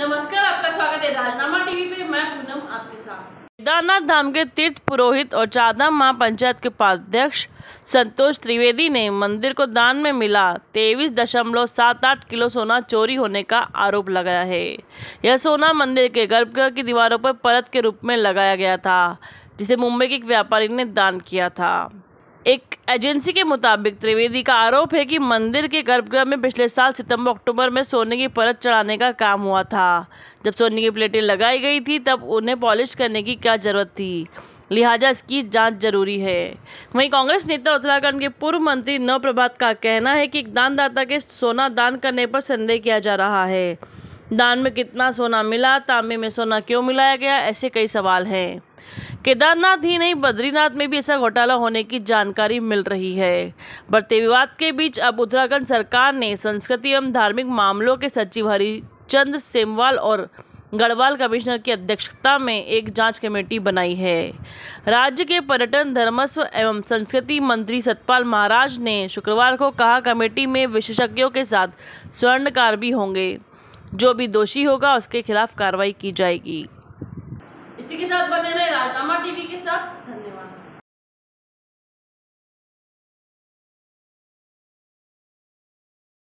नमस्कार आपका स्वागत है राजनामा टीवी पे मैं पूनम आपके साथ केदारनाथ धाम के तीर्थ पुरोहित और चादा मां पंचायत के उपाध्यक्ष संतोष त्रिवेदी ने मंदिर को दान में मिला तेईस दशमलव सात आठ किलो सोना चोरी होने का आरोप लगाया है यह सोना मंदिर के गर्भगृह की दीवारों पर परत के रूप में लगाया गया था जिसे मुंबई के एक व्यापारी ने दान किया था एक एजेंसी के मुताबिक त्रिवेदी का आरोप है कि मंदिर के गर्भगृह में पिछले साल सितंबर अक्टूबर में सोने की परत चढ़ाने का काम हुआ था जब सोने की प्लेटें लगाई गई थी तब उन्हें पॉलिश करने की क्या ज़रूरत थी लिहाजा इसकी जांच जरूरी है वहीं कांग्रेस नेता उत्तराखंड के पूर्व मंत्री नवप्रभात का कहना है कि एक दानदाता के सोना दान करने पर संदेह किया जा रहा है दान में कितना सोना मिला तांबे में सोना क्यों मिलाया गया ऐसे कई सवाल हैं केदारनाथ ही नहीं बद्रीनाथ में भी ऐसा घोटाला होने की जानकारी मिल रही है बढ़ते विवाद के बीच अब उत्तराखंड सरकार ने संस्कृति एवं धार्मिक मामलों के सचिव हरिचंद्र सेमवाल और गढ़वाल कमिश्नर की अध्यक्षता में एक जांच कमेटी बनाई है राज्य के पर्यटन धर्मस्व एवं संस्कृति मंत्री सतपाल महाराज ने शुक्रवार को कहा कमेटी में विशेषज्ञों के साथ स्वर्णकार भी होंगे जो भी दोषी होगा उसके खिलाफ कार्रवाई की जाएगी इसी के साथ बने रहे राजनामा टीवी के साथ धन्यवाद